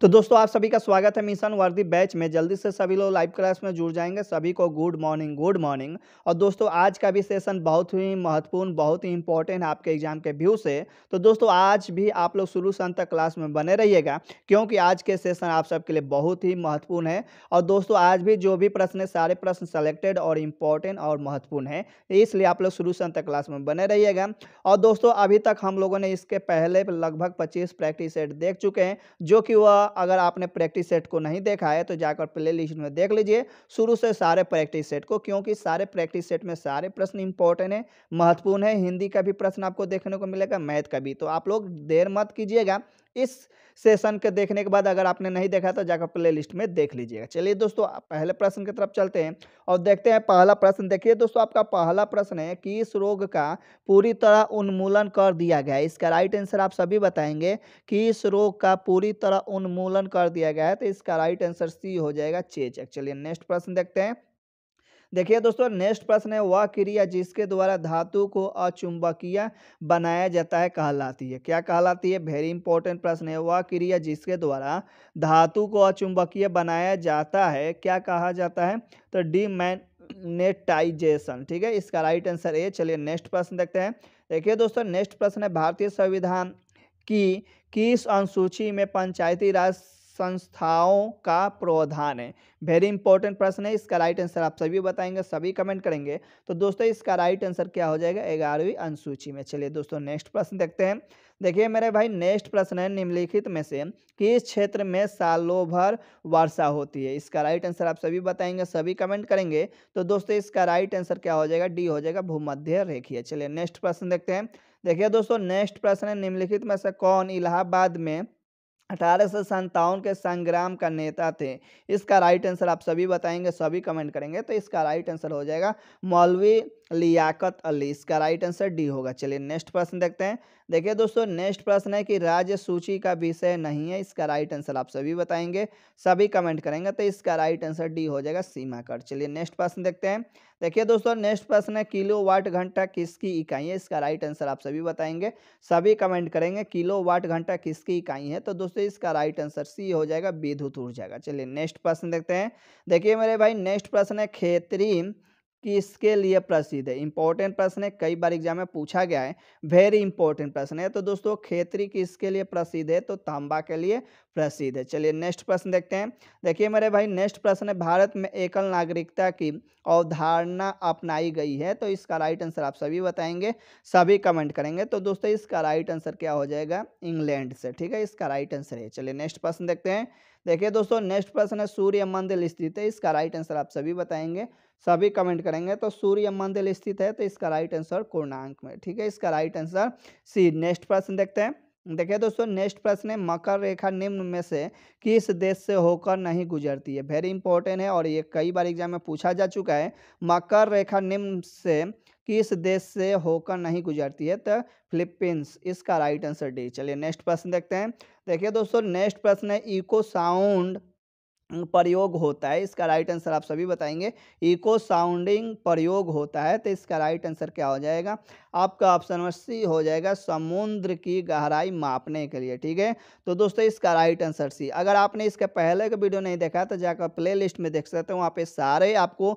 तो दोस्तों आप सभी का स्वागत है मिशन वर्दी बैच में जल्दी से सभी लोग लाइव क्लास में जुड़ जाएंगे सभी को गुड मॉर्निंग गुड मॉर्निंग और दोस्तों आज का भी सेशन बहुत ही महत्वपूर्ण बहुत ही इंपॉर्टेंट है आपके एग्जाम के व्यू से तो दोस्तों आज भी आप लोग शुरू से अंत तक क्लास में बने रहिएगा क्योंकि आज के सेशन आप सबके लिए बहुत ही महत्वपूर्ण है और दोस्तों आज भी जो भी प्रश्न है सारे प्रश्न सेलेक्टेड और इम्पॉर्टेंट और महत्वपूर्ण है इसलिए आप लोग शुरू से अंत क्लास में बने रहिएगा और दोस्तों अभी तक हम लोगों ने इसके पहले लगभग पच्चीस प्रैक्टिस सेट देख चुके हैं जो कि वह अगर आपने प्रैक्टिस सेट को नहीं देखा है तो जाकर प्ले लिस्ट में देख लीजिए शुरू से सारे प्रैक्टिस सेट को क्योंकि सारे प्रैक्टिस सेट में सारे प्रश्न इंपॉर्टेंट है महत्वपूर्ण है हिंदी का भी प्रश्न आपको देखने को मिलेगा मैथ का भी तो आप लोग देर मत कीजिएगा इस सेशन के देखने के बाद अगर आपने नहीं देखा तो जाकर प्ले लिस्ट में देख लीजिएगा चलिए दोस्तों पहले प्रश्न की तरफ चलते हैं और देखते हैं पहला प्रश्न देखिए दोस्तों आपका पहला प्रश्न है कि इस रोग का पूरी तरह उन्मूलन कर दिया गया है इसका राइट आंसर आप सभी बताएंगे कि इस रोग का पूरी तरह उन्मूलन कर दिया गया है तो इसका राइट आंसर सी हो जाएगा चेचक चलिए नेक्स्ट प्रश्न देखते हैं देखिए दोस्तों नेक्स्ट प्रश्न है वह क्रिया जिसके द्वारा धातु को अचुंबकीय बनाया जाता है कहलाती है क्या कहलाती है वेरी इंपॉर्टेंट प्रश्न है वह क्रिया जिसके द्वारा धातु को अचुंबकीय बनाया जाता है क्या कहा जाता है तो डी नेटाइजेशन ठीक है इसका राइट आंसर ए चलिए नेक्स्ट प्रश्न देखते हैं देखिए दोस्तों नेक्स्ट प्रश्न है भारतीय संविधान की किस अनुसूची में पंचायती राज संस्थाओं का प्रावधान है वेरी इंपॉर्टेंट प्रश्न है इसका राइट आंसर आप सभी बताएंगे सभी कमेंट करेंगे तो दोस्तों इसका राइट आंसर क्या हो जाएगा ग्यारहवीं अनुसूची में चलिए दोस्तों नेक्स्ट प्रश्न देखते हैं देखिए मेरे भाई नेक्स्ट प्रश्न है निम्नलिखित में से किस क्षेत्र में सालों भर वर्षा होती है इसका राइट आंसर आप सभी बताएंगे सभी कमेंट करेंगे तो दोस्तों इसका राइट आंसर क्या हो जाएगा डी हो जाएगा भूमध्य रेखीय चलिए नेक्स्ट प्रश्न देखते हैं देखिए दोस्तों नेक्स्ट प्रश्न है निम्नलिखित में से कौन इलाहाबाद में अठारह के संग्राम का नेता थे इसका राइट आंसर आप सभी बताएंगे सभी कमेंट करेंगे तो इसका राइट आंसर हो जाएगा मौलवी लियाकत अली इसका राइट आंसर डी होगा चलिए नेक्स्ट प्रश्न देखते हैं देखिए दोस्तों नेक्स्ट प्रश्न है कि राज्य सूची का विषय नहीं है इसका राइट आंसर आप सभी बताएंगे सभी कमेंट करेंगे तो इसका राइट आंसर डी हो जाएगा सीमा कर चलिए नेक्स्ट प्रश्न देखते हैं देखिए दोस्तों नेक्स्ट प्रश्न है किलो वाट घंटा किसकी इकाई है इसका राइट आंसर आप सभी बताएंगे सभी कमेंट करेंगे किलो वाट घंटा किसकी इकाई है तो दोस्तों इसका राइट आंसर सी हो जाएगा विद्युत ऊर्जा का चलिए नेक्स्ट प्रश्न देखते हैं देखिए मेरे भाई नेक्स्ट प्रश्न है खेतरी किसके लिए प्रसिद्ध है इंपॉर्टेंट प्रश्न है कई बार एग्जाम में पूछा गया है वेरी इंपॉर्टेंट प्रश्न है तो दोस्तों खेतरी किसके लिए प्रसिद्ध है तो तांबा के लिए प्रसिद्ध है चलिए नेक्स्ट प्रश्न देखते हैं देखिए मेरे भाई नेक्स्ट प्रश्न है भारत में एकल नागरिकता की अवधारणा अपनाई गई है तो इसका राइट आंसर आप सभी बताएंगे सभी कमेंट करेंगे तो दोस्तों इसका राइट आंसर क्या हो जाएगा इंग्लैंड से ठीक है इसका राइट आंसर है चलिए नेक्स्ट प्रश्न देखते हैं देखिए दोस्तों नेक्स्ट प्रश्न है सूर्य मंदिर स्थित है इसका राइट आंसर आप सभी बताएंगे सभी कमेंट करेंगे तो सूर्य मंदिर स्थित है तो इसका राइट आंसर पूर्णांक में ठीक है इसका राइट आंसर सी नेक्स्ट प्रश्न देखते हैं देखिए दोस्तों नेक्स्ट प्रश्न है मकर रेखा निम्न में से किस देश से होकर नहीं गुजरती है वेरी इंपॉर्टेंट है और ये कई बार एग्जाम में पूछा जा चुका है मकर रेखा निम्न से किस देश से होकर नहीं गुजरती है तो फिलीपींस इसका राइट आंसर डी चलिए नेक्स्ट प्रश्न देखते हैं देखिए दोस्तों नेक्स्ट प्रश्न है इको साउंड प्रयोग होता है इसका राइट आंसर आप सभी बताएंगे इको साउंडिंग प्रयोग होता है तो इसका राइट आंसर क्या हो जाएगा आपका ऑप्शन नंबर सी हो जाएगा समुद्र की गहराई मापने के लिए ठीक है तो दोस्तों इसका राइट आंसर सी अगर आपने इसका पहले का वीडियो नहीं देखा तो जाकर प्ले लिस्ट में देख सकते हो वहाँ पे सारे आपको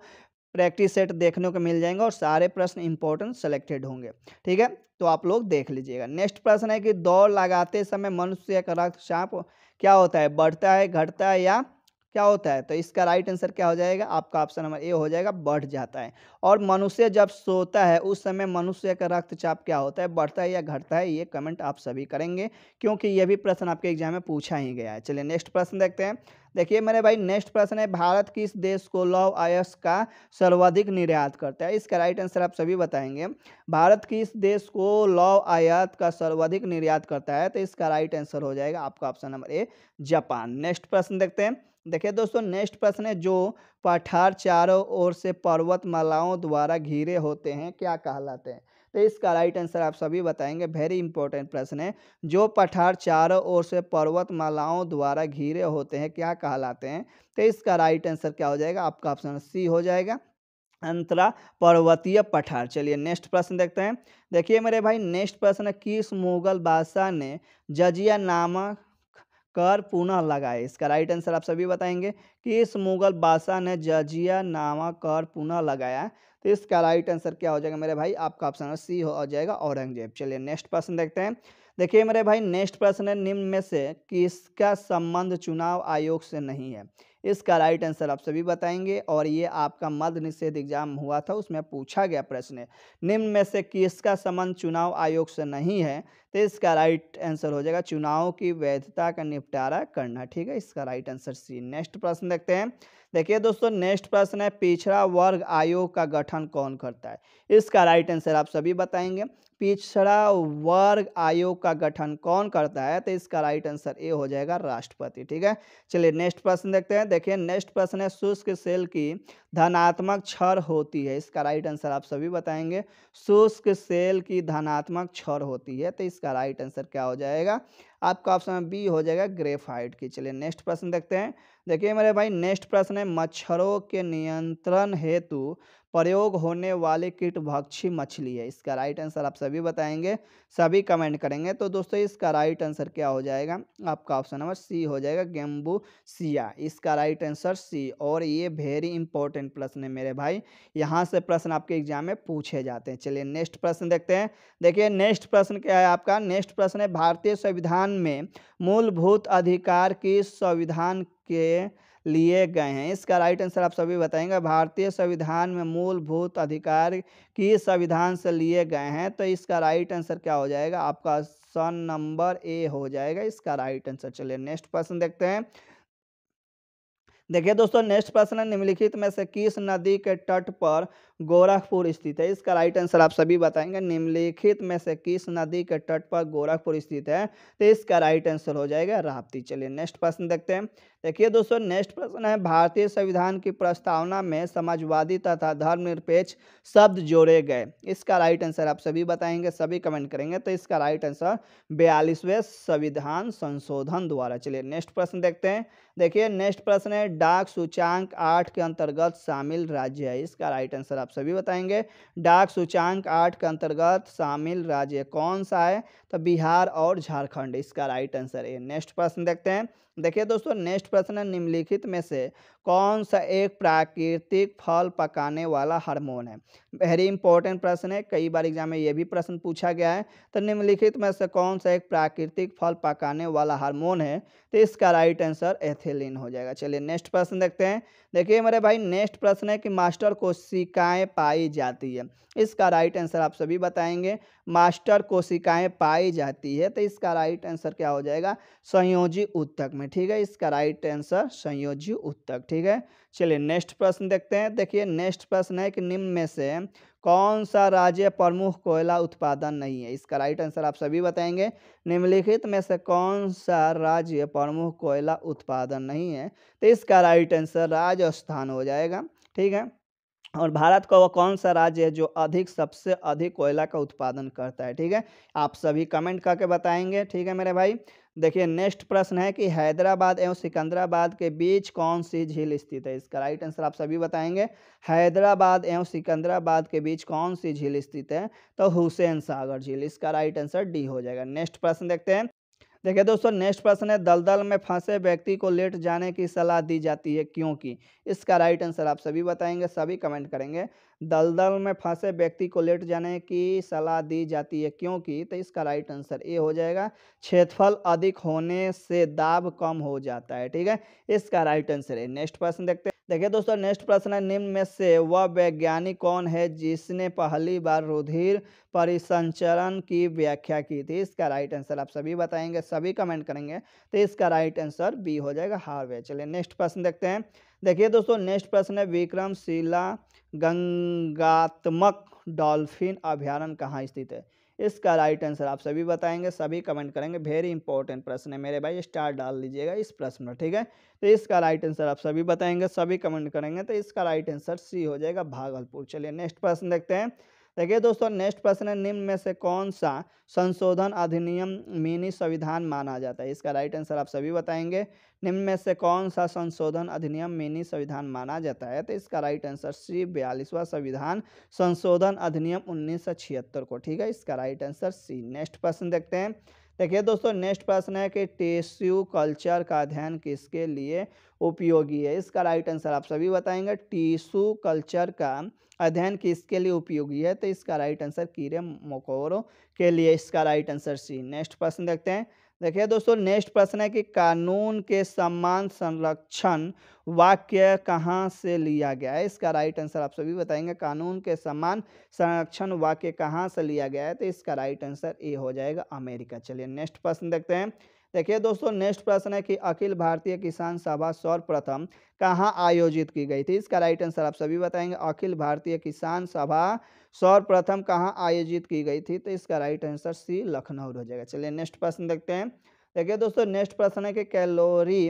प्रैक्टिस सेट देखने को मिल जाएंगे और सारे प्रश्न इंपॉर्टेंट सेलेक्टेड होंगे ठीक है तो आप लोग देख लीजिएगा नेक्स्ट प्रश्न है कि दौड़ लगाते समय मनुष्य का रक्तचाप क्या होता है बढ़ता है घटता है या क्या होता है तो इसका राइट आंसर क्या हो जाएगा आपका ऑप्शन नंबर ए हो जाएगा बढ़ जाता है और मनुष्य जब सोता है उस समय मनुष्य का रक्तचाप क्या होता है बढ़ता है या घटता है ये कमेंट आप सभी करेंगे क्योंकि ये भी प्रश्न आपके एग्जाम में पूछा ही गया है चलिए नेक्स्ट प्रश्न देखते हैं देखिए मेरे भाई नेक्स्ट प्रश्न है भारत किस देश को लौह आयस का सर्वाधिक निर्यात करता है इसका राइट आंसर आप सभी बताएंगे भारत किस देश को लौ आयात का सर्वाधिक निर्यात करता है तो इसका राइट आंसर हो जाएगा आपका option number A Japan next प्रश्न देखते हैं देखिए दोस्तों नेक्स्ट प्रश्न है जो पठार चारों ओर से पर्वतमालाओं द्वारा घिरे होते हैं क्या कहलाते हैं तो इसका राइट आंसर आप सभी बताएंगे वेरी इंपॉर्टेंट प्रश्न है जो पठार चारों ओर से पर्वतमालाओं द्वारा घिरे होते हैं क्या कहलाते हैं तो इसका राइट आंसर क्या हो जाएगा आपका ऑप्शन सी हो जाएगा अंतरा पर्वतीय पठार चलिए नेक्स्ट प्रश्न देखते हैं देखिए मेरे भाई नेक्स्ट प्रश्न किस मुगल बादशाह ने जजिया नामक कर पुनः लगाए इसका राइट आंसर आप सभी बताएंगे कि इस मुगल बादशाह ने जजिया नामा कर पुनः लगाया तो इसका राइट आंसर क्या हो जाएगा मेरे भाई आपका ऑप्शन सी हो जाएगा औरंगजेब चलिए नेक्स्ट प्रश्न देखते हैं देखिए मेरे भाई नेक्स्ट प्रश्न है निम्न में से किसका संबंध चुनाव आयोग से नहीं है इसका राइट आंसर आप सभी बताएंगे और ये आपका मध्य निषेध एग्जाम हुआ था उसमें पूछा गया प्रश्न निम्न में से किसका संबंध चुनाव आयोग से नहीं है तो इसका राइट आंसर हो जाएगा चुनाव की वैधता का निपटारा करना ठीक है इसका राइट आंसर सी नेक्स्ट प्रश्न देखते हैं देखिए दोस्तों नेक्स्ट प्रश्न है पिछड़ा वर्ग आयोग का गठन कौन करता है इसका राइट आंसर आप सभी बताएंगे पिछड़ा वर्ग आयोग का गठन कौन करता है तो इसका राइट आंसर ए हो जाएगा राष्ट्रपति ठीक है चलिए नेक्स्ट प्रश्न देखते हैं देखिए नेक्स्ट प्रश्न है शुष्क सेल की धनात्मक क्षर होती है इसका राइट आंसर आप सभी बताएंगे शुष्क सेल की धनात्मक क्षर होती है तो इस इसका राइट आंसर क्या हो जाएगा आपका ऑप्शन बी हो जाएगा ग्रेफाइट की चलिए नेक्स्ट प्रश्न देखते हैं देखिए मेरे भाई नेक्स्ट प्रश्न है मच्छरों के नियंत्रण हेतु प्रयोग होने वाले कीट भक्षी मछली है इसका राइट आंसर आप सभी बताएंगे सभी कमेंट करेंगे तो दोस्तों इसका राइट आंसर क्या हो जाएगा आपका ऑप्शन नंबर सी हो जाएगा सिया इसका राइट आंसर सी और ये वेरी इंपॉर्टेंट प्रश्न है मेरे भाई यहाँ से प्रश्न आपके एग्जाम में पूछे जाते हैं चलिए नेक्स्ट प्रश्न देखते हैं देखिए नेक्स्ट प्रश्न क्या है आपका नेक्स्ट प्रश्न है भारतीय संविधान में मूलभूत अधिकार की संविधान के लिए गए हैं इसका राइट आंसर आप सभी बताएंगे भारतीय संविधान में मूलभूत अधिकार की संविधान से लिए गए हैं तो इसका राइट आंसर क्या हो जाएगा आपका सन नंबर ए हो जाएगा इसका राइट आंसर चलिए नेक्स्ट प्रश्न देखते हैं देखिए दोस्तों नेक्स्ट प्रश्न निम्नलिखित में से किस नदी के तट पर गोरखपुर स्थित है इसका राइट आंसर आप सभी बताएंगे निम्नलिखित में से किस नदी के तट पर गोरखपुर स्थित है तो इसका राइट आंसर हो जाएगा राप्ती चलिए नेक्स्ट प्रश्न देखते हैं देखिए दोस्तों नेक्स्ट प्रश्न है भारतीय संविधान की प्रस्तावना में समाजवादी तथा धर्मनिरपेक्ष शब्द जोड़े गए इसका राइट आंसर आप सभी बताएंगे सभी कमेंट करेंगे तो इसका राइट आंसर बयालीसवें संविधान संशोधन द्वारा चलिए नेक्स्ट प्रश्न देखते हैं देखिए नेक्स्ट प्रश्न है डाक सूचांक आठ के अंतर्गत शामिल राज्य है इसका राइट आंसर आप आप सभी बताएंगे डाक सूचांक आठ के अंतर्गत शामिल राज्य कौन सा है तो बिहार और झारखंड इसका राइट आंसर है नेक्स्ट प्रश्न देखते हैं देखिए दोस्तों नेक्स्ट प्रश्न है निम्नलिखित में से कौन सा एक प्राकृतिक फल पकाने वाला हार्मोन है वेरी इंपॉर्टेंट प्रश्न है कई बार एग्जाम में ये भी प्रश्न पूछा गया है तो निम्नलिखित में से कौन सा एक प्राकृतिक फल पकाने वाला हार्मोन है तो इसका राइट आंसर एथेलिन हो जाएगा चलिए नेक्स्ट प्रश्न देखते हैं देखिए मेरे भाई नेक्स्ट प्रश्न है कि मास्टर कोशिकाएं पाई जाती है इसका राइट आंसर आप सभी बताएंगे मास्टर कोशिकाएं पाई जाती है तो इसका राइट आंसर क्या हो जाएगा संयोजी उत्तक में ठीक है इसका राइट आंसर संयोजी उत्तक ठीक है चलिए नेक्स्ट प्रश्न देखते हैं देखिए नेक्स्ट प्रश्न है कि निम्न में से कौन सा राज्य प्रमुख कोयला उत्पादन नहीं है इसका राइट आंसर आप सभी बताएंगे निम्नलिखित में से कौन सा राज्य प्रमुख कोयला उत्पादन नहीं है तो इसका राइट आंसर राजस्थान हो जाएगा ठीक है और भारत का वह कौन सा राज्य है जो अधिक सबसे अधिक कोयला का उत्पादन करता है ठीक है आप सभी कमेंट करके बताएंगे ठीक है मेरे भाई देखिए नेक्स्ट प्रश्न है कि हैदराबाद एवं सिकंदराबाद के बीच कौन सी झील स्थित है इसका राइट आंसर आप सभी बताएंगे हैदराबाद एवं सिकंदराबाद के बीच कौन सी झील स्थित है तो हुसैन सागर झील इसका राइट आंसर डी हो जाएगा नेक्स्ट प्रश्न देखते हैं देखिए दोस्तों नेक्स्ट प्रश्न है दलदल में फंसे व्यक्ति को लेट जाने की सलाह दी जाती है क्यों की इसका राइट आंसर आप सभी बताएंगे सभी कमेंट करेंगे दलदल में फंसे व्यक्ति को लेट जाने की सलाह दी जाती है क्योंकि तो इसका राइट आंसर ए हो जाएगा क्षेत्रफल अधिक होने से दाब कम हो जाता है ठीक है इसका राइट आंसर है नेक्स्ट प्रश्न देखते हैं देखिए दोस्तों नेक्स्ट प्रश्न है निम्न में से वह वैज्ञानिक कौन है जिसने पहली बार रुधिर परिसंचरण की व्याख्या की थी इसका राइट आंसर आप सभी बताएंगे सभी कमेंट करेंगे तो इसका राइट आंसर बी हो जाएगा हार्वे चलिए नेक्स्ट प्रश्न देखते हैं देखिए दोस्तों नेक्स्ट प्रश्न है विक्रमशिला गंगात्मक डॉल्फिन अभ्यारण कहाँ स्थित है इसका राइट आंसर आप सभी बताएंगे सभी कमेंट करेंगे वेरी इंपॉर्टेंट प्रश्न है मेरे भाई स्टार डाल दीजिएगा इस प्रश्न में ठीक है तो इसका राइट आंसर आप सभी बताएंगे सभी कमेंट करेंगे तो इसका राइट आंसर सी हो जाएगा भागलपुर चलिए नेक्स्ट प्रश्न देखते हैं देखिए दोस्तों नेक्स्ट प्रश्न है निम्न में से कौन सा संशोधन अधिनियम मिनी संविधान माना जाता है इसका राइट आंसर आप सभी बताएंगे निम्न में से कौन सा संशोधन अधिनियम मिनी संविधान माना जाता है तो इसका राइट आंसर सी बयालीसवा संविधान संशोधन अधिनियम उन्नीस को ठीक है इसका राइट आंसर सी नेक्स्ट प्रश्न देखते हैं देखिए दोस्तों नेक्स्ट प्रश्न है कि टिश्यू कल्चर का अध्ययन किसके लिए उपयोगी है इसका राइट आंसर आप सभी बताएंगे टिश्यू कल्चर का अध्ययन किसके लिए उपयोगी है तो इसका राइट आंसर कीड़े मकोड़ों के लिए इसका राइट आंसर सी नेक्स्ट प्रश्न देखते हैं देखिए दोस्तों नेक्स्ट प्रश्न है कि कानून के सम्मान संरक्षण वाक्य कहाँ से लिया गया है इसका राइट आंसर आप सभी बताएंगे कानून के सम्मान संरक्षण वाक्य कहाँ से लिया गया है तो इसका राइट आंसर ए हो जाएगा अमेरिका चलिए नेक्स्ट प्रश्न देखते हैं देखिए दोस्तों नेक्स्ट प्रश्न है कि अखिल भारतीय किसान सभा सर्वप्रथम कहाँ आयोजित की गई थी इसका राइट आंसर आप सभी बताएंगे अखिल भारतीय किसान सभा सर्वप्रथम कहाँ आयोजित की गई थी तो इसका राइट आंसर सी लखनऊ हो जाएगा चलिए नेक्स्ट प्रश्न देखते हैं देखिए दोस्तों नेक्स्ट प्रश्न है कि कैलोरी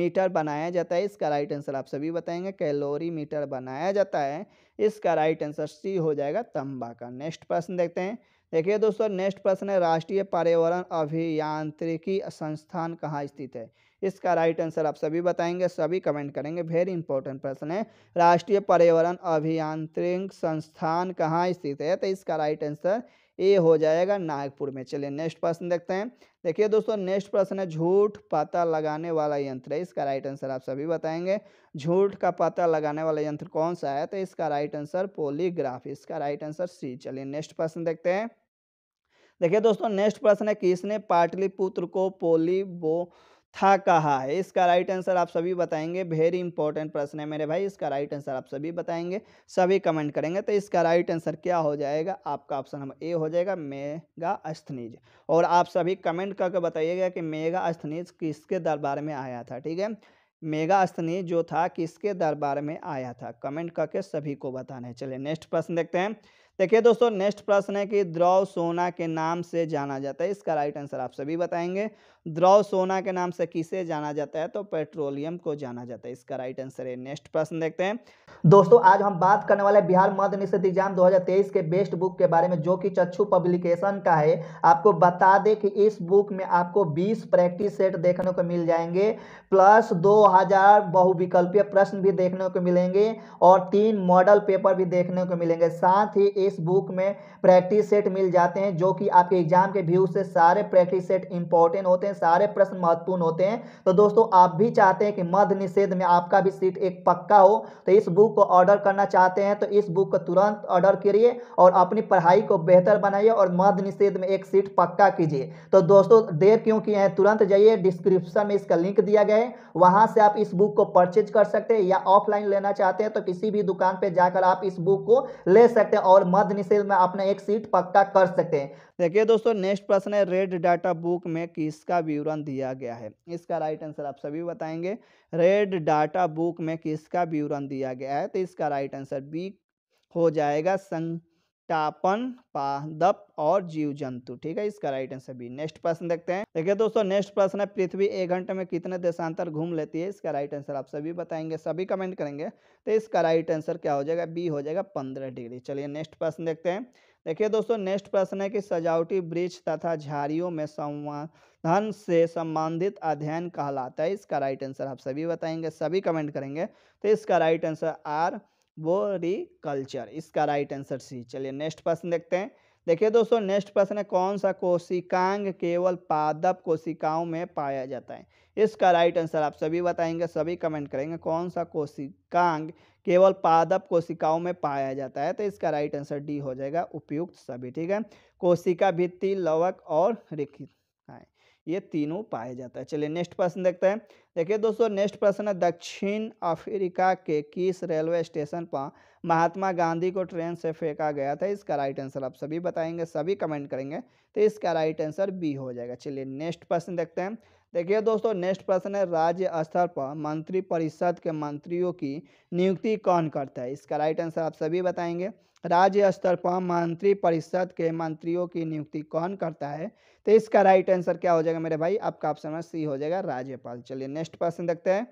मीटर बनाया जाता है इसका राइट आंसर आप सभी बताएंगे कैलोरी मीटर बनाया जाता है इसका राइट आंसर सी हो जाएगा तंबा का नेक्स्ट प्रश्न देखते हैं देखिए दोस्तों नेक्स्ट प्रश्न है राष्ट्रीय पर्यावरण अभियांत्रिकी संस्थान कहाँ स्थित है इसका राइट आंसर आप सभी बताएंगे सभी कमेंट करेंगे वेरी इंपॉर्टेंट प्रश्न है राष्ट्रीय पर्यावरण अभियांत्रिक संस्थान कहाँ स्थित है तो इसका राइट आंसर ए हो जाएगा नागपुर में चलिए नेक्स्ट प्रश्न देखते हैं देखिए दोस्तों नेक्स्ट प्रश्न है झूठ पता लगाने वाला यंत्र इसका राइट आंसर आप सभी बताएंगे झूठ का पता लगाने वाला यंत्र कौन सा है तो इसका राइट आंसर पोलीग्राफ इसका राइट आंसर सी चलिए नेक्स्ट प्रश्न देखते हैं देखिए दोस्तों नेक्स्ट प्रश्न है किसने पाटलिपुत्र को पोली बो था कहा है इसका राइट आंसर आप सभी बताएंगे वेरी इंपॉर्टेंट प्रश्न है मेरे भाई इसका राइट आंसर आप सभी बताएंगे सभी कमेंट करेंगे तो इसका राइट आंसर क्या हो जाएगा आपका ऑप्शन नंबर ए हो जाएगा मेगा अस्थनीज और आप सभी कमेंट करके बताइएगा कि मेगा अस्थनीज किसके दरबार में आया था ठीक है मेगा अस्थनीज जो था किसके दरबार में आया था कमेंट करके सभी को बताना है चलिए नेक्स्ट प्रश्न देखते हैं देखिए दोस्तों नेक्स्ट प्रश्न है कि द्रव सोना के नाम से जाना जाता है इसका राइट आंसर आप सभी बताएंगे द्रव सोना के नाम से किसे जाना जाता है तो पेट्रोलियम को जाना जाता है इसका राइट आंसर है नेक्स्ट प्रश्न देखते हैं दोस्तों आज हम बात करने वाले बिहार मध्य निषेध एग्जाम 2023 के बेस्ट बुक के बारे में जो कि चक्षु पब्लिकेशन का है आपको बता दें कि इस बुक में आपको बीस प्रैक्टिस सेट देखने को मिल जाएंगे प्लस दो बहुविकल्पीय प्रश्न भी देखने को मिलेंगे और तीन मॉडल पेपर भी देखने को मिलेंगे साथ ही इस बुक में प्रैक्टिस सेट मिल जाते हैं जो कि आपके एग्जाम के व्यू से सारे प्रैक्टिस सेट इंपॉर्टेंट होते हैं सारे प्रश्न महत्वपूर्ण होते हैं तो दोस्तों आप भी चाहते हैं कि मध्य निषेध में आपका भी सीट एक पक्का हो तो इस बुक को ऑर्डर करना चाहते हैं तो इस बुक को तुरंत ऑर्डर करिए और अपनी पढ़ाई को बेहतर बनाइए और मध्य निषेध में एक सीट पक्का कीजिए तो दोस्तों देर क्यों किए हैं तुरंत जाइए डिस्क्रिप्शन में इसका लिंक दिया गया है वहां से आप इस बुक को परचेज कर सकते हैं या ऑफलाइन लेना चाहते हैं तो किसी भी दुकान पर जाकर आप इस बुक को ले सकते हैं और मध्य निषेध में आपने एक सीट पक्का कर सकते हैं देखिए दोस्तों नेक्स्ट प्रश्न है रेड डाटा बुक में किसका विवरण दिया गया है इसका राइट आंसर आप सभी बताएंगे रेड डाटा बुक में किसका विवरण दिया गया है तो इसका राइट आंसर बी हो जाएगा संघ टापन पादप और जीव जंतु ठीक है इसका राइट आंसर बी नेक्स्ट प्रश्न देखते हैं देखिए दोस्तों नेक्स्ट प्रश्न है पृथ्वी एक घंटे में कितने देशांतर घूम लेती है इसका राइट आंसर आप सभी बताएंगे सभी कमेंट करेंगे तो इसका राइट आंसर क्या हो जाएगा बी हो जाएगा पंद्रह डिग्री चलिए नेक्स्ट प्रश्न देखते हैं देखिए दोस्तों नेक्स्ट प्रश्न है कि सजावटी वृक्ष तथा झाड़ियों में संवर्धन से संबंधित अध्ययन कहलाता है इसका राइट आंसर आप सभी बताएंगे सभी कमेंट करेंगे तो इसका राइट आंसर आर कल्चर इसका राइट आंसर सी चलिए नेक्स्ट प्रश्न देखते हैं देखिए दोस्तों नेक्स्ट प्रश्न है कौन सा कोशिकांग केवल पादप कोशिकाओं में पाया जाता है इसका राइट आंसर आप सभी बताएंगे सभी कमेंट करेंगे कौन सा कोशिकांग केवल पादप कोशिकाओं में पाया जाता है तो इसका राइट आंसर डी हो जाएगा उपयुक्त सभी ठीक है कोशिका भित्ति लवक और रिखित ये तीनों पाया जाता है चलिए नेक्स्ट प्रश्न देखते हैं देखिए दोस्तों नेक्स्ट प्रश्न है दक्षिण अफ्रीका के किस रेलवे स्टेशन पर महात्मा गांधी को ट्रेन से फेंका गया था इसका राइट आंसर आप सभी बताएंगे सभी कमेंट करेंगे तो इसका राइट आंसर बी हो जाएगा चलिए नेक्स्ट प्रश्न देखते हैं देखिए दोस्तों नेक्स्ट प्रश्न है राज्य स्तर पर मंत्री परिषद के मंत्रियों की नियुक्ति कौन करता है इसका राइट आंसर आप सभी बताएंगे राज्य स्तर पर मंत्री परिषद के मंत्रियों की नियुक्ति कौन करता है तो इसका राइट आंसर क्या हो जाएगा मेरे भाई आपका ऑप्शन में सी हो जाएगा राज्यपाल चलिए नेक्स्ट प्रश्न देखते हैं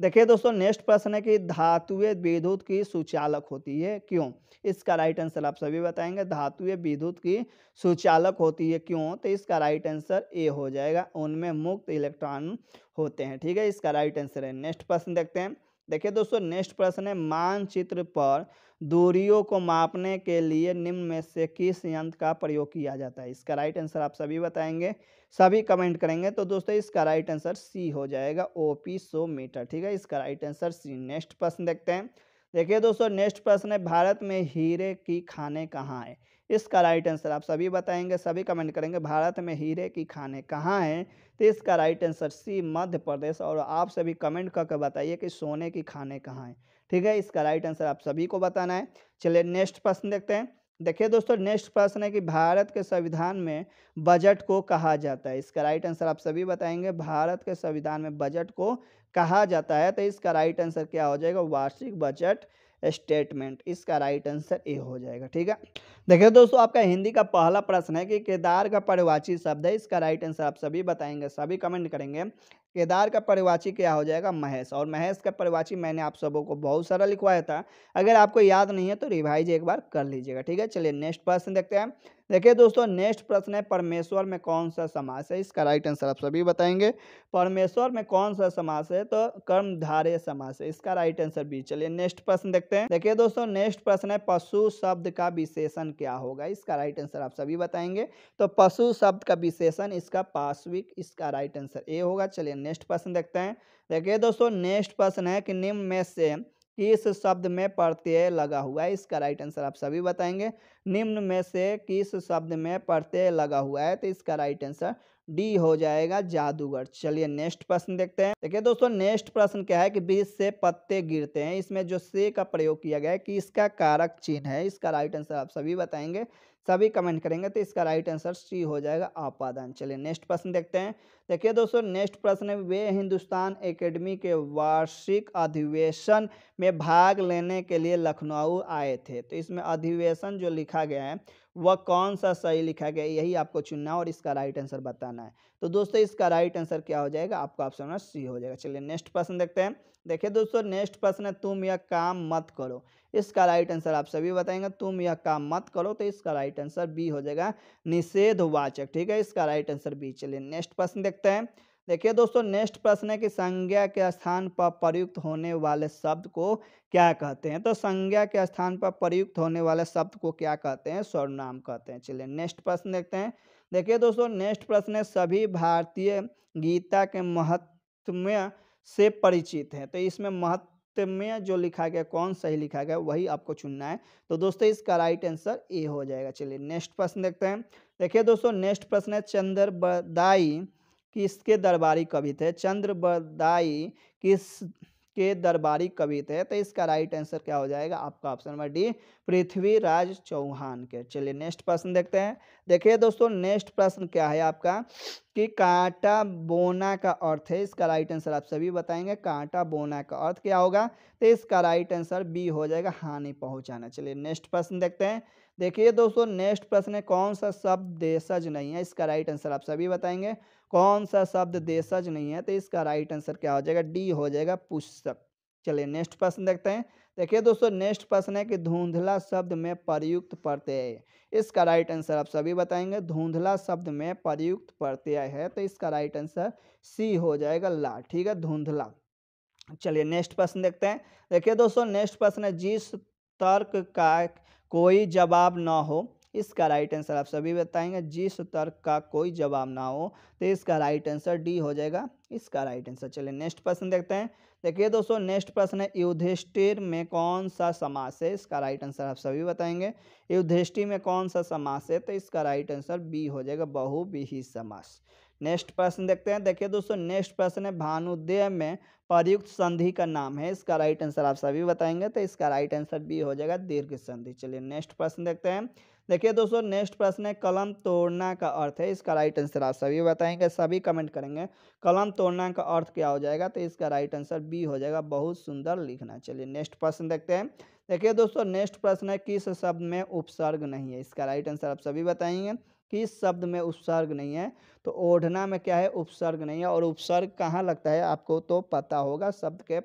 देखिए दोस्तों नेक्स्ट प्रश्न है कि धातुएं विद्युत की सुचालक होती है क्यों इसका राइट आंसर आप सभी बताएंगे धातुएं विद्युत की सुचालक होती है क्यों तो इसका राइट आंसर ए हो जाएगा उनमें मुक्त इलेक्ट्रॉन होते हैं ठीक है इसका राइट आंसर है नेक्स्ट प्रश्न देखते हैं देखिए दोस्तों नेक्स्ट प्रश्न है मानचित्र पर दूरियों को मापने के लिए निम्न में से किस यंत्र का प्रयोग किया जाता है इसका राइट आंसर आप सभी बताएंगे सभी कमेंट करेंगे तो दोस्तों इसका राइट आंसर सी हो जाएगा ओ पी सो मीटर ठीक है इसका राइट आंसर सी नेक्स्ट प्रश्न देखते हैं देखिए दोस्तों नेक्स्ट प्रश्न है भारत में हीरे की खाने कहाँ है इसका राइट आंसर आप सभी बताएंगे सभी कमेंट करेंगे भारत में हीरे की खाने कहाँ हैं तो इसका राइट आंसर सी मध्य प्रदेश और आप सभी कमेंट करके बताइए कि सोने की खाने कहाँ हैं ठीक है इसका राइट आंसर आप सभी को बताना है चलिए नेक्स्ट प्रश्न देखते हैं देखिए दोस्तों नेक्स्ट प्रश्न है कि भारत के संविधान में बजट को कहा जाता है इसका राइट आंसर आप सभी बताएंगे भारत के संविधान में बजट को कहा जाता है तो इसका राइट आंसर क्या हो जाएगा वार्षिक बजट स्टेटमेंट इसका राइट आंसर ए हो जाएगा ठीक है देखिए दोस्तों आपका हिंदी का पहला प्रश्न है कि केदार का परिभाषी शब्द है इसका राइट आंसर आप सभी बताएंगे सभी कमेंट करेंगे केदार का परिवाची क्या हो जाएगा महेश और महेश का परिवाची मैंने आप सबों को बहुत सारा लिखवाया था अगर आपको याद नहीं है तो रिवाइज एक बार कर लीजिएगा ठीक है चलिए नेक्स्ट प्रश्न देखते हैं देखिए दोस्तों नेक्स्ट प्रश्न है परमेश्वर में कौन सा समास है इसका राइट आंसर आप सभी बताएंगे परमेश्वर में कौन सा समास है तो कर्मधारे समास है इसका राइट आंसर भी चलिए नेक्स्ट प्रश्न देखते हैं देखिए दोस्तों नेक्स्ट प्रश्न है पशु शब्द का विशेषण क्या होगा इसका राइट आंसर आप सभी बताएंगे तो पशु शब्द का विशेषण इसका पाश्विक इसका राइट आंसर ए होगा चलिए नेक्स्ट प्रश्न देखते हैं देखिए दोस्तों नेक्स्ट प्रश्न है कि निम्न में से किस शब्द में प्रत्यय लगा हुआ है इसका राइट आंसर आप सभी बताएंगे निम्न में से किस शब्द में प्रत्यय लगा हुआ है तो इसका राइट आंसर डी हो जाएगा जादूगर चलिए नेक्स्ट प्रश्न देखते हैं देखिए दोस्तों नेक्स्ट प्रश्न क्या है कि बीज से पत्ते गिरते हैं इसमें जो से का प्रयोग किया गया है कि इसका कारक चिन्ह है इसका राइट आंसर आप सभी बताएंगे सभी कमेंट करेंगे तो इसका राइट आंसर सी हो जाएगा आपादान चलिए नेक्स्ट प्रश्न देखते हैं देखिए दोस्तों नेक्स्ट प्रश्न वे हिंदुस्तान एकेडमी के वार्षिक अधिवेशन में भाग लेने के लिए लखनऊ आए थे तो इसमें अधिवेशन जो लिखा गया है वह कौन सा सही लिखा गया यही आपको चुनना और इसका राइट आंसर बताना है तो दोस्तों इसका राइट आंसर क्या हो जाएगा आपका ऑप्शन सी हो जाएगा चलिए नेक्स्ट प्रश्न देखते हैं देखिए दोस्तों नेक्स्ट प्रश्न है तुम यह काम मत करो इसका राइट आंसर आप सभी बताएंगे तुम यह काम मत करो तो इसका राइट आंसर बी हो जाएगा निषेधवाचक ठीक है इसका राइट आंसर बी चलिए नेक्स्ट प्रश्न देखते हैं देखिए दोस्तों नेक्स्ट प्रश्न है कि संज्ञा के स्थान पर प्रयुक्त होने वाले शब्द को क्या कहते हैं तो संज्ञा के स्थान पर प्रयुक्त होने वाले शब्द को क्या कहते हैं स्वर्णाम कहते हैं चलिए नेक्स्ट प्रश्न देखते हैं देखिए दोस्तों नेक्स्ट प्रश्न है सभी भारतीय गीता के महत्व से परिचित हैं तो इसमें महत्व में जो लिखा गया कौन सही लिखा गया वही आपको चुनना है तो दोस्तों इसका राइट आंसर ए हो जाएगा चलिए नेक्स्ट प्रश्न देखते हैं देखिए दोस्तों नेक्स्ट प्रश्न है चंद्र बदाई किसके दरबारी कवि थे चंद्र बदाई किस के दरबारी कवि थे तो इसका राइट आंसर क्या हो जाएगा आपका option number D Prithviraj Chauhan के चलिए नेक्स्ट प्रश्न देखते हैं देखिए दोस्तों नेक्स्ट प्रश्न क्या है आपका कि कांटा बोना का अर्थ है इसका राइट आंसर आप सभी बताएंगे कांटा बोना का अर्थ क्या होगा तो इसका राइट आंसर बी हो जाएगा हानि पहुंचाना चलिए नेक्स्ट प्रश्न देखते हैं देखिए दोस्तों नेक्स्ट प्रश्न है कौन सा शब्द देशज नहीं है इसका राइट आंसर आप सभी बताएंगे कौन सा शब्द देशज नहीं है तो इसका राइट आंसर क्या हो जाएगा डी हो जाएगा पुस्तक चलिए नेक्स्ट प्रश्न देखते हैं देखिए दोस्तों नेक्स्ट प्रश्न है कि धुंधला शब्द में प्रयुक्त प्रत्यय इसका राइट आंसर आप सभी बताएंगे धुंधला शब्द में प्रयुक्त प्रत्यय है तो इसका राइट आंसर सी हो जाएगा ला ठीक है धुंधला चलिए नेक्स्ट प्रश्न देखते हैं देखिए दोस्तों नेक्स्ट प्रश्न है जिस तर्क का कोई जवाब ना हो इसका राइट आंसर आप सभी बताएंगे जिस तर्क का कोई जवाब ना हो तो इसका राइट आंसर डी हो जाएगा इसका राइट आंसर चलिए नेक्स्ट प्रश्न देखते हैं देखिए दोस्तों नेक्स्ट प्रश्न है युधिष्ठिर में कौन सा समास है इसका राइट आंसर आप सभी बताएंगे युधिष्ठिर में कौन सा समास है तो इसका राइट आंसर बी हो जाएगा बहुविही समास नेक्स्ट प्रश्न देखते हैं देखिए दोस्तों नेक्स्ट प्रश्न है भानुदेय में प्रयुक्त संधि का नाम है इसका राइट आंसर आप सभी बताएंगे तो इसका राइट आंसर बी हो जाएगा दीर्घ संधि चलिए नेक्स्ट प्रश्न देखते हैं देखिए दोस्तों नेक्स्ट प्रश्न है कलम तोड़ना का अर्थ है इसका राइट आंसर आप सभी बताएंगे सभी कमेंट करेंगे कलम तोड़ना का अर्थ क्या हो जाएगा तो इसका राइट आंसर बी हो जाएगा बहुत सुंदर लिखना चलिए नेक्स्ट प्रश्न देखते हैं देखिए दोस्तों नेक्स्ट प्रश्न है किस शब्द में उपसर्ग नहीं है इसका राइट आंसर आप सभी बताएंगे किस शब्द में उपसर्ग नहीं है तो ओढ़ना में क्या है उपसर्ग नहीं है और उपसर्ग कहाँ लगता है आपको तो पता होगा शब्द के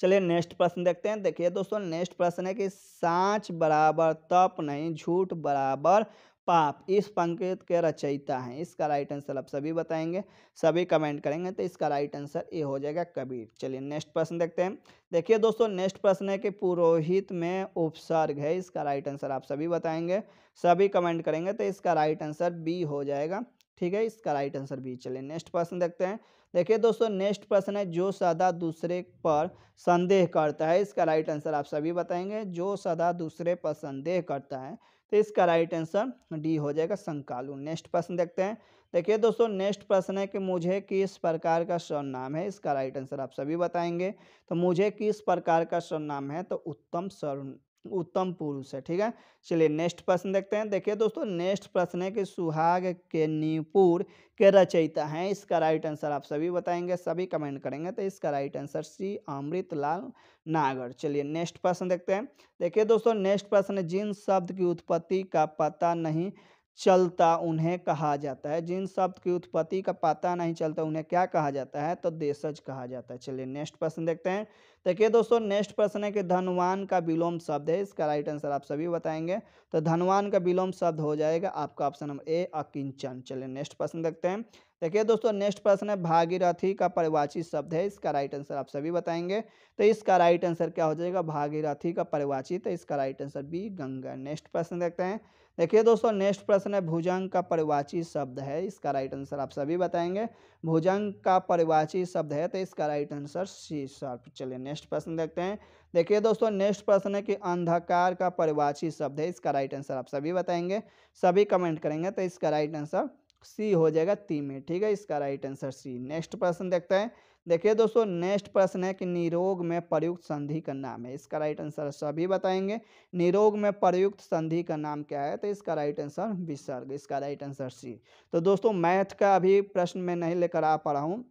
चलिए नेक्स्ट प्रश्न देखते हैं देखिए दोस्तों नेक्स्ट प्रश्न है कि सांच बराबर तप नहीं झूठ बराबर पाप इस पंकेत के रचयिता हैं इसका राइट आंसर आप सभी बताएंगे सभी कमेंट करेंगे तो इसका राइट आंसर ए हो जाएगा कबीर चलिए नेक्स्ट प्रश्न देखते हैं देखिए दोस्तों नेक्स्ट प्रश्न है कि पुरोहित में उपसर्ग है इसका राइट आंसर आप सभी बताएंगे सभी कमेंट करेंगे तो इसका राइट आंसर बी हो जाएगा ठीक है इसका राइट आंसर बी चलिए नेक्स्ट प्रश्न देखते हैं देखिए दोस्तों नेक्स्ट प्रश्न है जो सदा दूसरे पर संदेह करता है इसका राइट आंसर आप सभी बताएंगे जो सदा दूसरे पर संदेह करता है तो इसका राइट आंसर डी हो जाएगा संकालु नेक्स्ट प्रश्न देखते हैं देखिए दोस्तों नेक्स्ट प्रश्न है कि मुझे किस प्रकार का सर्वनाम है इसका राइट आंसर आप सभी बताएंगे तो मुझे किस प्रकार का सर्वनाम है तो उत्तम सर्व उत्तम पुरुष है ठीक है चलिए नेक्स्ट प्रश्न देखते हैं देखिए दोस्तों नेक्स्ट प्रश्न है कि सुहाग के नीपुर के रचयिता हैं इसका राइट आंसर आप सभी बताएंगे सभी कमेंट करेंगे तो इसका राइट आंसर श्री अमृत लाल नागर चलिए नेक्स्ट प्रश्न देखते हैं देखिए दोस्तों नेक्स्ट प्रश्न जिन शब्द की उत्पत्ति का पता नहीं चलता उन्हें कहा जाता है जिन शब्द की उत्पत्ति का पता नहीं चलता उन्हें क्या कहा जाता है तो देशज कहा जाता है चलिए नेक्स्ट प्रश्न देखते हैं देखिए दोस्तों नेक्स्ट प्रश्न है कि धनवान का विलोम शब्द है इसका राइट आंसर आप सभी बताएंगे तो धनवान का विलोम शब्द हो जाएगा आपका ऑप्शन नंबर ए अकिंचन चलिए नेक्स्ट प्रश्न देखते हैं देखिए दोस्तों नेक्स्ट प्रश्न है भागीरथी का परिवाची शब्द है इसका राइट आंसर आप सभी बताएंगे तो इसका राइट आंसर क्या हो जाएगा भागीरथी का परिवाची तो इसका right answer B Ganga next प्रश्न देखते हैं देखिए दोस्तों नेक्स्ट प्रश्न है भुजंग का परिवाची शब्द है इसका राइट आंसर आप सभी बताएंगे भुजंग का परिवाची शब्द है तो इसका राइट आंसर सी सर्फ चलिए नेक्स्ट प्रश्न देखते हैं देखिए दोस्तों नेक्स्ट प्रश्न है कि अंधकार का परिवाची शब्द है इसका राइट आंसर आप सभी बताएंगे सभी कमेंट करेंगे तो इसका राइट आंसर सी हो जाएगा ती में ठीक है इसका राइट आंसर सी नेक्स्ट प्रश्न देखते हैं देखिए दोस्तों नेक्स्ट प्रश्न है कि निरोग में प्रयुक्त संधि का नाम है इसका राइट आंसर सभी बताएंगे निरोग में प्रयुक्त संधि का नाम क्या है तो इसका राइट आंसर विसर्ग इसका राइट आंसर सी तो दोस्तों मैथ का अभी प्रश्न में नहीं लेकर आ पा रहा हूँ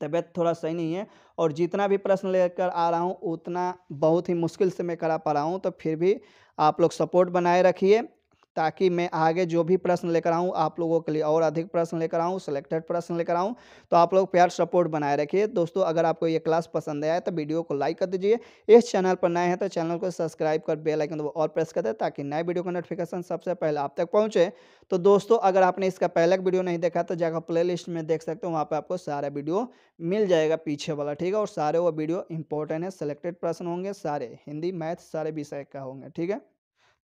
तबीयत थोड़ा सही नहीं है और जितना भी प्रश्न लेकर आ रहा हूँ उतना बहुत ही मुश्किल से मैं करा पा रहा हूँ तो फिर भी आप लोग सपोर्ट बनाए रखिए ताकि मैं आगे जो भी प्रश्न लेकर आऊँ आप लोगों के लिए और अधिक प्रश्न लेकर आऊँ सेलेक्टेड प्रश्न लेकर आऊँ तो आप लोग प्यार सपोर्ट बनाए रखिए दोस्तों अगर आपको ये क्लास पसंद आया तो वीडियो को लाइक कर दीजिए इस चैनल पर नए हैं तो चैनल को सब्सक्राइब कर बेल आइकन और प्रेस कर दे ताकि नए वीडियो का नोटिफिकेशन सबसे पहले आप तक पहुँचे तो दोस्तों अगर आपने इसका पहला वीडियो नहीं देखा तो जगह प्ले लिस्ट में देख सकते हो वहाँ पर आपको सारा वीडियो मिल जाएगा पीछे वाला ठीक है और सारे वो वीडियो इंपॉर्टेंट है सेलेक्टेड प्रश्न होंगे सारे हिंदी मैथ सारे विषय का होंगे ठीक है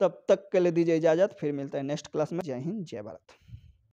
तब तक के लिए दीजिए इजाज़त फिर मिलता है नेक्स्ट क्लास में जय हिंद जय भारत